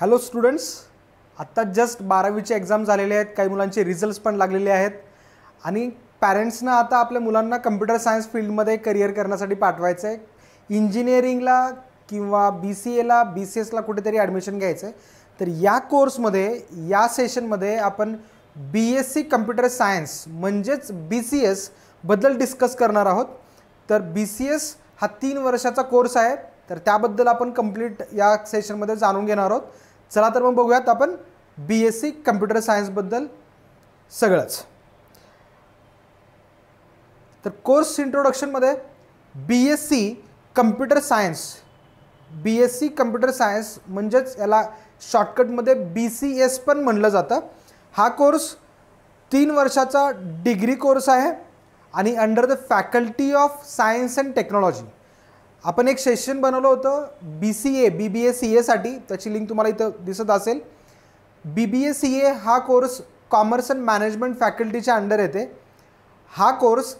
hello students आत्ता just बारावीचे exam झालेले आहेत काही मुलांचे रिझल्ट्स पण लागलेले आहेत आणि पॅरेंट्सना आता आपल्या मुलांना कम्प्युटर सायन्स फील्डमध्ये करिअर करण्यासाठी पाठवायचं आहे इंजिनिअरिंगला किंवा बी सी एला बी सी एसला कुठेतरी ॲडमिशन घ्यायचं आहे तर या कोर्समध्ये या सेशनमध्ये आपण B S C computer science म्हणजेच बी सी एसबद्दल डिस्कस करणार आहोत तर बी सी एस हा तीन वर्षाचा कोर्स आहे तर त्याबद्दल आपण कंप्लीट या सेशनमध्ये जाणून घेणार आहोत चला तर मग बघूयात आपण बी एस सी कम्प्युटर सायन्सबद्दल सगळंच तर कोर्स इंट्रोडक्शनमध्ये B S C computer science B S C computer science म्हणजेच याला शॉर्टकटमध्ये बी सी एस पण म्हणलं जातं हा कोर्स तीन वर्षाचा डिग्री कोर्स आहे आणि under the faculty of science and technology आपण एक सेशन बनवलं होतं बी C A B B A C एसाठी त्याची लिंक तुम्हाला इथं दिसत असेल बी बी ए सी ए हा कोर्स कॉमर्स अँड मॅनेजमेंट फॅकल्टीच्या अंडर येते हा course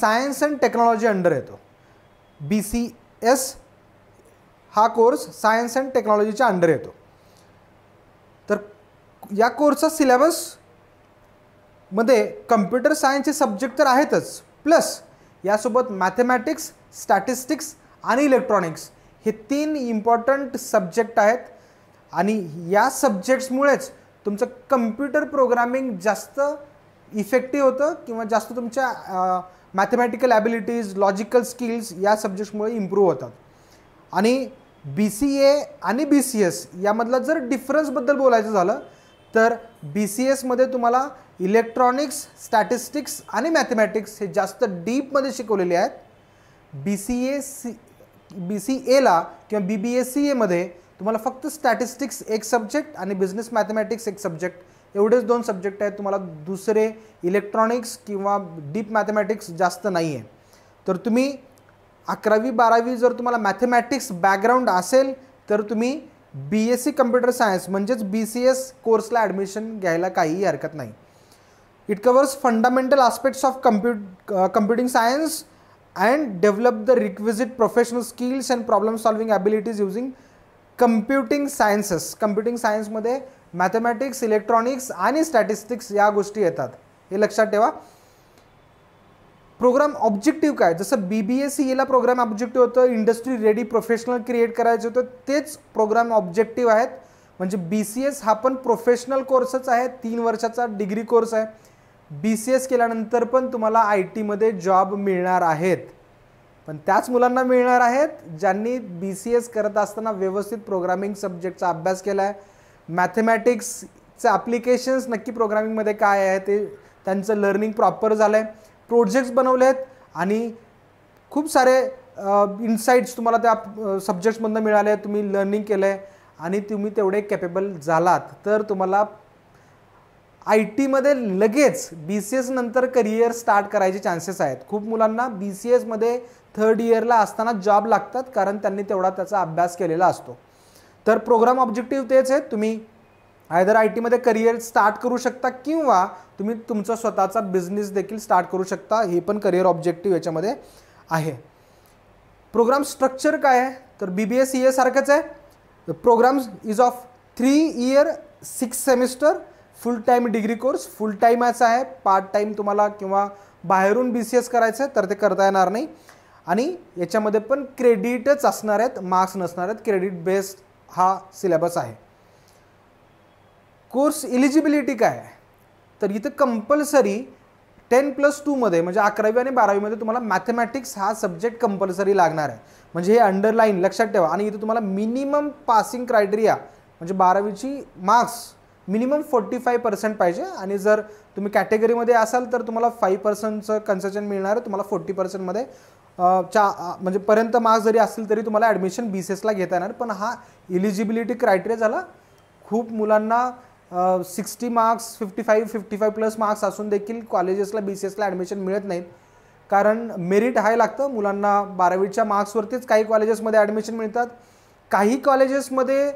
science and technology under येतो बी सी एस हा कोर्स सायन्स अँड टेक्नॉलॉजीच्या अंडर येतो तर या कोर्सचा सिलेबस मध्ये कम्प्युटर सायन्सचे सब्जेक्ट तर आहेतच प्लस यासोबत मॅथेमॅटिक्स स्टॅटिस्टिक्स आणि इलेक्ट्रॉनिक्स हे तीन इम्पॉर्टंट सब्जेक्ट आहेत आणि या सब्जेक्ट्समुळेच तुमचं कम्प्युटर प्रोग्रामिंग जास्त इफेक्टिव्ह होतं किंवा जास्त तुमच्या मॅथमॅटिकल ॲबिलिटीज लॉजिकल स्किल्स या सब्जेक्ट्समुळे इम्प्रूव्ह होतात आणि बी सी ए आणि बी सी एस यामधला जर डिफरन्सबद्दल बोलायचं झालं तर बी सी एसमध्ये तुम्हाला इलेक्ट्रॉनिक्स स्टॅटिस्टिक्स आणि मॅथमॅटिक्स हे जास्त डीपमध्ये शिकवलेले आहेत B C A C B C एला किंवा बी बी एस सी एमध्ये तुम्हाला फक्त स्टॅटिस्टिक्स एक सब्जेक्ट आणि बिझनेस मॅथमॅटिक्स एक सब्जेक्ट एवढेच दोन सब्जेक्ट आहेत तुम्हाला दुसरे इलेक्ट्रॉनिक्स किंवा डीप मॅथमॅटिक्स जास्त नाही आहे तर तुम्ही अकरावी बारावी जर तुम्हाला मॅथमॅटिक्स बॅकग्राऊंड असेल तर तुम्ही B S C computer science म्हणजेच बी सी एस कोर्सला ॲडमिशन घ्यायला काहीही हरकत नाही it covers fundamental aspects of compu computing science and develop the requisite professional skills and problem solving abilities using computing sciences computing सायन्समध्ये mathematics electronics आणि statistics या गोष्टी येतात हे लक्षात ठेवा प्रोग्राम ऑब्जेक्टिव्ह काय जसं बी बी एस सी एला प्रोग्राम ऑब्जेक्टिव्ह होतं इंडस्ट्री रेडी प्रोफेशनल क्रिएट करायचं होतं तेच प्रोग्राम ऑब्जेक्टिव्ह आहेत म्हणजे बी सी एस हा पण प्रोफेशनल कोर्सच आहे तीन वर्षाचा डिग्री कोर्स आहे बी सी एस केल्यानंतर पण तुम्हाला आय टीमध्ये जॉब मिळणार आहेत पण त्याच मुलांना मिळणार आहेत ज्यांनी बी सी एस करत असताना व्यवस्थित प्रोग्रामिंग सब्जेक्टचा अभ्यास केला आहे मॅथमॅटिक्सचे ॲप्लिकेशन्स नक्की प्रोग्रामिंगमध्ये काय आहे ते त्यांचं लर्निंग प्रॉपर झालं आहे प्रोजेक्ट्स बनवले आहेत आणि खूप सारे इन्साईट्स तुम्हाला त्या सब्जेक्ट्समधनं मिळाले तुम्ही लर्निंग केलं आहे आणि तुम्ही तेवढे कॅपेबल झालात तर तुम्हाला आय टीमध्ये लगेच बी सी नंतर करिअर स्टार्ट करायचे चान्सेस आहेत खूप मुलांना बी सी एसमध्ये थर्ड इयरला असताना जॉब लागतात कारण त्यांनी तेवढा त्याचा अभ्यास केलेला असतो तर प्रोग्राम ऑब्जेक्टिव्ह तेच आहे तुम्ही आयदर आय टीमध्ये करिअर स्टार्ट करू शकता किंवा तुम्ही तुमचा स्वतःचा बिझनेस देखील स्टार्ट करू शकता हे पण करिअर ऑब्जेक्टिव्ह याच्यामध्ये आहे प्रोग्राम स्ट्रक्चर काय आहे तर बी बी एस सी ए सारखंच आहे programme is of three year six semester full time degree course full टाईमचा आहे पार्ट टाईम तुम्हाला किंवा बाहेरून बी सी एस करायचं आहे तर ते करता येणार नाही आणि याच्यामध्ये पण क्रेडिटच असणार आहेत मार्क्स नसणार आहेत क्रेडिट बेस्ड हा सिलेबस आहे कोर्स इलिजिबिलिटी काय आहे तर इथं कंपल्सरी टेन प्लस टूमध्ये म्हणजे अकरावी आणि बारावीमध्ये तुम्हाला मॅथमॅटिक्स हा सब्जेक्ट कंपल्सरी लागणार आहे म्हणजे हे अंडरलाईन लक्षात ठेवा आणि इथं तुम्हाला मिनिमम पासिंग क्रायटेरिया म्हणजे बारावीची marks minimum forty five percent पाहिजे आणि जर तुम्ही कॅटेगरीमध्ये असाल तर तुम्हाला फाईव्ह पर्सेंटचं कन्सेशन मिळणार आहे तुम्हाला फोर्टी पर्सेंटमध्ये च्या म्हणजे पर्यंत मार्क्स जरी असतील तरी तुम्हाला ॲडमिशन बी सी एसला घेता येणार पण हा इलिजिबिलिटी क्रायटेरिया झाला खूप मुलांना sixty marks fifty five fifty five plus marks असून देखील कॉलेजेसला बी सी एसला ॲडमिशन मिळत नाहीत कारण मेरिट हाय लागतं मुलांना बारावीच्या मार्क्सवरतीच काही कॉलेजेसमध्ये ॲडमिशन मिळतात काही कॉलेजेसमध्ये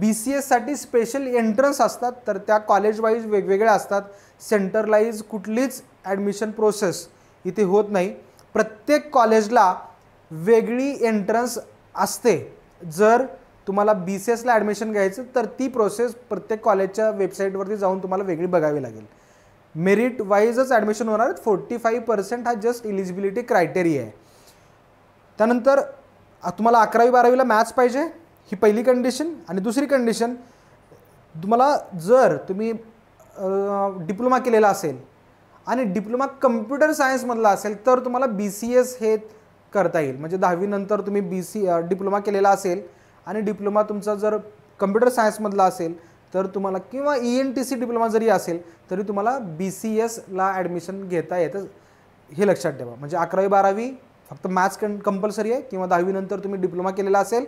बी सी एससाठी स्पेशल एंट्रन्स असतात तर त्या कॉलेजवाईज वेगवेगळ्या असतात सेंटरलाईज कुठलीच ॲडमिशन प्रोसेस इथे होत नाही प्रत्येक कॉलेजला वेगळी एंट्रन्स असते जर तुम्हाला बी सी एसला ॲडमिशन घ्यायचं तर ती प्रोसेस प्रत्येक कॉलेजच्या वेबसाईटवरती जाऊन तुम्हाला वेगळी बघावी लागेल मेरिट वाईजच ॲडमिशन होणार फोर्टी फाईव्ह पर्सेंट हा जस्ट इलिजिबिलिटी क्रायटेरिया आहे त्यानंतर तुम्हाला अकरावी बारावीला मॅथ्स पाहिजे ही पहिली कंडिशन आणि दुसरी कंडिशन तुम्हाला जर तुम्ही डिप्लोमा केलेला असेल आणि डिप्लोमा कम्प्युटर सायन्समधला असेल तर तुम्हाला बी सी एस हे करता येईल म्हणजे दहावीनंतर तुम्ही बी सी डिप्लोमा केलेला असेल आणि डिप्लोमा तुमचा जर कम्प्युटर सायन्समधला असेल तर तुम्हाला किंवा E N T C diploma जरी असेल तरी तुम्हाला बी सी एसला ॲडमिशन घेता येतं हे लक्षात ठेवा म्हणजे अकरावी बारावी फक्त मॅथ्स कं कंपल्सरी आहे किंवा दहावीनंतर तुम्ही डिप्लोमा केलेला असेल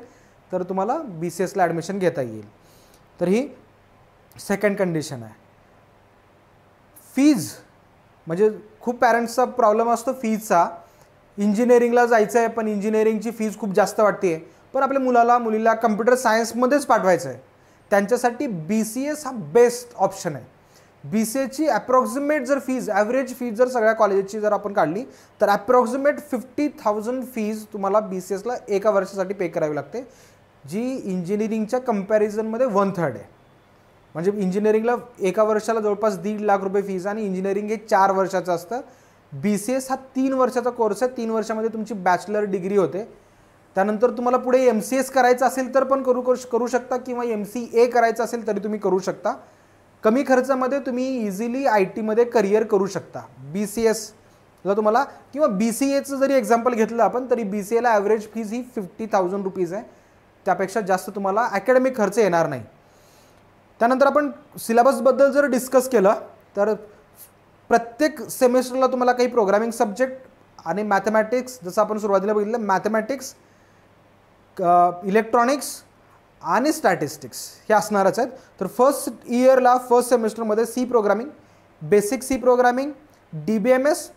तर तुम्हाला बी सी एसला ॲडमिशन घेता येईल तर ही सेकंड कंडिशन आहे फीज म्हणजे खूप पॅरेंट्सचा प्रॉब्लेम असतो फीजचा इंजिनिअरिंगला जायचं आहे पण इंजिनिअरिंगची फीज खूप जास्त वाटते आहे पण आपल्या मुलाला मुलीला कम्प्युटर सायन्समध्येच पाठवायचं आहे त्यांच्यासाठी बी सी एस हा बेस्ट ऑप्शन आहे बी सी एची ॲप्रॉक्झिमेट जर फीज ॲव्हरेज फीज जर सगळ्या कॉलेजची जर आपण काढली तर ॲप्रॉक्झिमेट फिफ्टी थाउजंड फीज तुम्हाला बी सी एसला एका वर्षासाठी पे करावी लागते जी इंजिनिअरिंगच्या कंपॅरिझनमध्ये वन थर्ड आहे म्हणजे इंजिनिअरिंगला एका वर्षाला जवळपास दीड लाख रुपये फीज आणि इंजिनिअरिंग हे चार वर्षाचं असतं बी सी एस हा तीन वर्षाचा कोर्स आहे तीन वर्षामध्ये तुमची बॅचलर डिग्री होते त्यानंतर तुम्हाला पुढे एम सी एस करायचं असेल तर पण करू करू शकता किंवा एम सी ए करायचं असेल तरी तुम्ही करू शकता कमी खर्चामध्ये तुम्ही इझिली आय टीमध्ये करिअर करू शकता बी सी एस तुम्हाला किंवा बी सी एचं जरी एक्झाम्पल घेतलं आपण तरी बी सी एला ॲव्हरेज फीज ही फिफ्टी थाउजंड रुपीज आहे त्यापेक्षा जास्त तुम्हाला अकॅडमिक खर्च येणार नाही त्यानंतर आपण सिलेबसबद्दल जर डिस्कस केलं तर प्रत्येक सेमेस्टरला तुम्हाला काही प्रोग्रामिंग सब्जेक्ट आणि मॅथमॅटिक्स जसं आपण सुरुवातीला बघितलं मॅथमॅटिक्स इलेक्ट्रॉनिक्स आणि स्टॅटिस्टिक्स हे असणारच आहेत तर फर्स्ट इयरला फर्स्ट सेमेस्टरमध्ये C programming basic C programming D B M S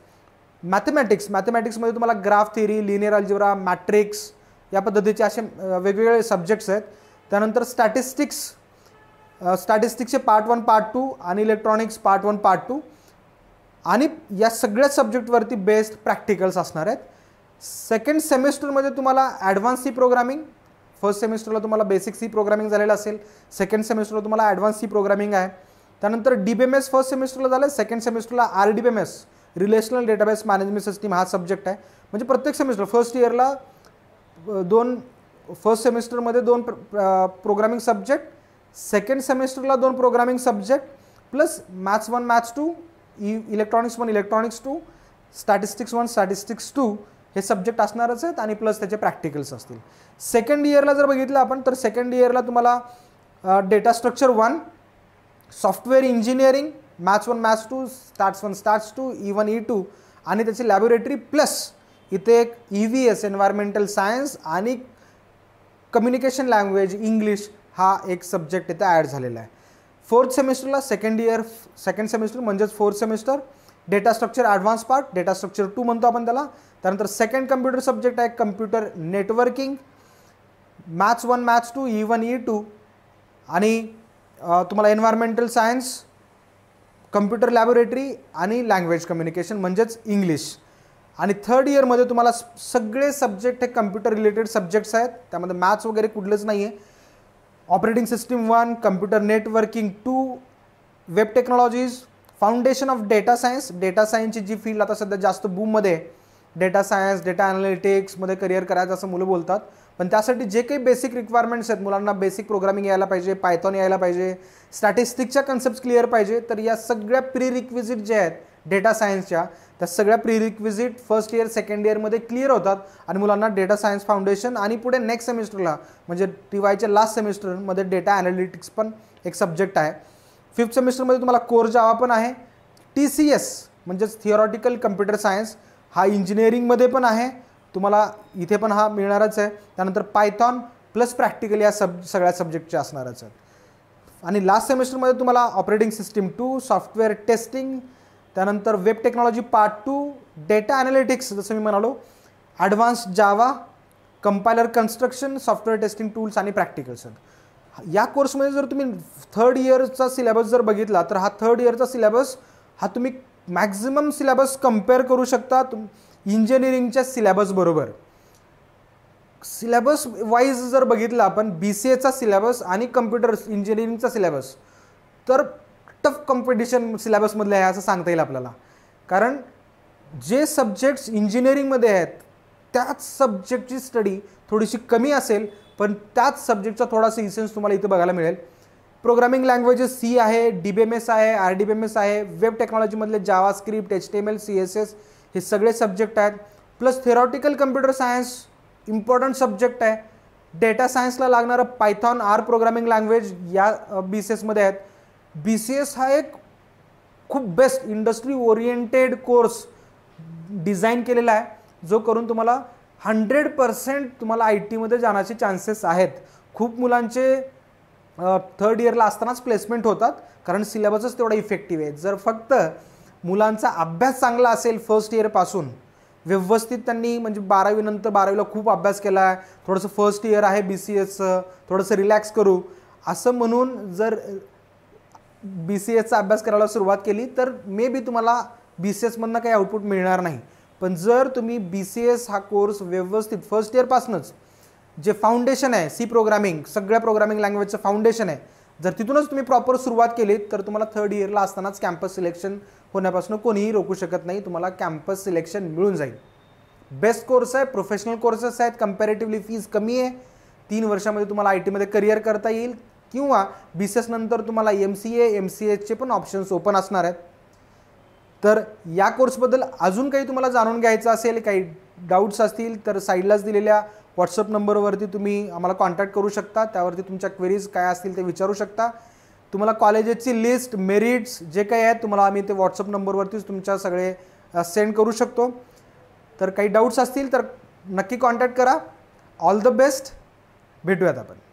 mathematics मॅथमॅटिक्समध्ये तुम्हाला graph theory linear algebra matrix या पद्धतीचे असे वेगवेगळे सब्जेक्ट्स आहेत त्यानंतर स्टॅटिस्टिक्स स्टॅटिस्टिक्सचे पार्ट वन पार्ट टू आणि electronics part one part two आणि या सगळ्या सब्जेक्टवरती बेस्ड प्रॅक्टिकल्स असणार आहेत सेकंड सेमिस्टरमध्ये तुम्हाला ॲडव्हान्स सी प्रोग्रामिंग फर्स्ट सेमेस्टरला तुम्हाला बेसिक सी प्रोग्रामिंग झालेलं असेल सेकंड सेमेस्टरला तुम्हाला ॲडव्हान्स सी प्रोग्रामिंग आहे त्यानंतर D B M S first सेमेस्टरला झालं सेकंड सेमेस्टरला R D B M S relational database management system हा सब्जेक्ट आहे म्हणजे प्रत्येक सेमेस्टर फर्स्ट इयरला दोन फर्स्ट सेमिस्टरमध्ये दोन प्रोग्रामिंग सब्जेक्ट सेकंड सेमिस्टरला दोन programming subject plus maths one maths two इ electronics one electronics two statistics one statistics two हे सब्जेक्ट असणारच आहेत आणि प्लस त्याचे प्रॅक्टिकल्स असतील सेकंड इयरला जर बघितलं आपण तर सेकंड इयरला तुम्हाला data structure one software engineering maths one maths two stats one stats two E one E two आणि त्याची लॅबोरेटरी प्लस इथे एक E V S environmental science आणि कम्युनिकेशन लँग्वेज इंग्लिश हा एक सब्जेक्ट इथे ॲड झालेला आहे फोर्थ सेमिस्टरला सेकंड इयर सेकंड सेमिस्टर म्हणजेच fourth semester data structure advance part data structure two म्हणतो आपण त्याला त्यानंतर सेकंड कम्प्युटर सब्जेक्ट आहे computer networking maths one maths two E one E two आणि तुम्हाला एन्व्हायरमेंटल सायन्स कम्प्युटर लॅबोरेटरी आणि लँग्वेज कम्युनिकेशन म्हणजेच इंग्लिश आणि थर्ड इयरमध्ये तुम्हाला सगळे सब्जेक्ट हे कम्प्युटर रिलेटेड सब्जेक्ट्स आहेत त्यामध्ये मॅथ्स वगैरे कुठलंच नाही आहे operating system one computer networking two web technologies foundation of data science data सायन्सची जी फील्ड आता सध्या जास्त बूममध्ये आहे डेटा सायन्स डेटा अनालिटिक्समध्ये करिअर करायचं असं मुलं बोलतात पण त्यासाठी जे काही बेसिक रिक्वायरमेंट्स आहेत मुलांना बेसिक प्रोग्रामिंग यायला पाहिजे पायथॉन यायला पाहिजे स्टॅटिस्टिकच्या कन्सेप्ट क्लिअर पाहिजे तर या सगळ्या प्री रिक्विजिट जे आहेत डेटा सायन्सच्या त्या सगळ्या प्रिरिक्विजिट फर्स्ट इयर सेकंड इयरमध्ये क्लिअर होतात आणि मुलांना डेटा सायन्स फाउंडेशन आणि पुढे नेक्स्ट सेमिस्टरला म्हणजे टी वायच्या लास्ट सेमिस्टरमध्ये डेटा ॲनालिटिक्स पण एक सब्जेक्ट आहे फिफ्थ सेमिस्टरमध्ये तुम्हाला कोर जावा पण आहे टी सी एस म्हणजेच थिअरॉटिकल कम्प्युटर सायन्स हा इंजिनिअरिंगमध्ये पण आहे तुम्हाला इथे पण हा मिळणारच आहे त्यानंतर पायथॉन प्लस प्रॅक्टिकल या सब सगळ्या सब्जेक्टचे असणारच आहेत आणि लास्ट सेमिस्टरमध्ये तुम्हाला operating system two software testing त्यानंतर web technology part two data analytics जसं मी म्हणालो advance Java compiler construction software testing tools आणि प्रॅक्टिकल्स या कोर्समध्ये जर तुम्ही थर्ड इयरचा सिलेबस जर बघितला तर हा थर्ड इयरचा सिलेबस हा तुम्ही मॅक्झिमम सिलेबस कम्पेअर करू शकता तुम इंजिनिअरिंगच्या सिलेबसबरोबर सिलेबस वाईज जर बघितला आपण बी सी एचा सिलेबस आणि कम्प्युटर इंजिनिअरिंगचा सिलेबस तर टफ कॉम्पिटिशन सिलेबसमधले आहे असं सांगता येईल आपल्याला कारण जे सब्जेक्ट्स इंजिनिअरिंगमध्ये आहेत त्याच सब्जेक्टची स्टडी थोडीशी कमी असेल पण त्याच सब्जेक्टचा थोडासा इन्सेन्स तुम्हाला इथे बघायला मिळेल प्रोग्रामिंग लँग्वेजेस सी आहे डी बी एम एस आहे R D B M S आहे वेब टेक्नॉलॉजीमधले JavaScript H T M L C S S हे सगळे सब्जेक्ट आहेत plus theoretical computer science important subject आहे डेटा सायन्सला लागणारं पायथॉन आर प्रोग्रामिंग लँग्वेज या बी सी एसमध्ये आहेत बी सी एस हा एक खूप best industry oriented course design केलेला आहे जो करून तुम्हाला हंड्रेड पर्सेंट तुम्हाला आय टीमध्ये जाण्याचे चान्सेस आहेत खूप मुलांचे थर्ड इयरला असतानाच प्लेसमेंट होतात कारण सिलेबसच तेवढा इफेक्टिव्ह आहे जर फक्त मुलांचा अभ्यास चांगला असेल फर्स्ट इयरपासून व्यवस्थित त्यांनी म्हणजे बारावीनंतर बारावीला खूप अभ्यास केला आहे थोडंसं फर्स्ट इयर आहे बी सी एसचं थोडंसं रिलॅक्स करू असं म्हणून जर बी सी एसचा अभ्यास करायला सुरुवात केली तर मे बी तुम्हाला बी सी एसमधनं काही आउटपुट मिळणार नाही पण जर तुम्ही बी सी एस हा कोर्स व्यवस्थित फर्स्ट इयरपासूनच जे फाउंडेशन आहे सी प्रोग्रामिंग सगळ्या प्रोग्रामिंग लँग्वेजचं फाउंडेशन आहे जर तिथूनच तुम्ही प्रॉपर सुरुवात केली तर तुम्हाला थर्ड इयरला असतानाच कॅम्पस सिलेक्शन होण्यापासून कोणीही रोखू शकत नाही तुम्हाला कॅम्पस सिलेक्शन मिळून जाईल बेस्ट कोर्स आहे प्रोफेशनल कोर्सेस आहेत कम्पॅरेटिव्हली फीज कमी आहे तीन वर्षामध्ये तुम्हाला आय टीमध्ये करिअर करता येईल किंवा बी सी एसनंतर तुम्हाला M C A M C एचचे पण ऑप्शन्स ओपन असणार आहेत तर या कोर्सबद्दल अजून काही तुम्हाला जाणून घ्यायचं असेल काही डाऊट्स असतील तर साईडलाच दिलेल्या व्हॉट्सअप नंबरवरती तुम्ही आम्हाला कॉन्टॅक्ट करू शकता त्यावरती तुमच्या क्वेरीज काय असतील ते विचारू शकता तुम्हाला कॉलेजेसची लिस्ट मेरिट्स जे काही आहेत तुम्हाला आम्ही ते व्हॉट्सअप नंबरवरतीच तुमच्या सगळे सेंड करू शकतो तर काही डाऊट्स असतील तर नक्की कॉन्टॅक्ट करा ऑल द बेस्ट भेटूयात आपण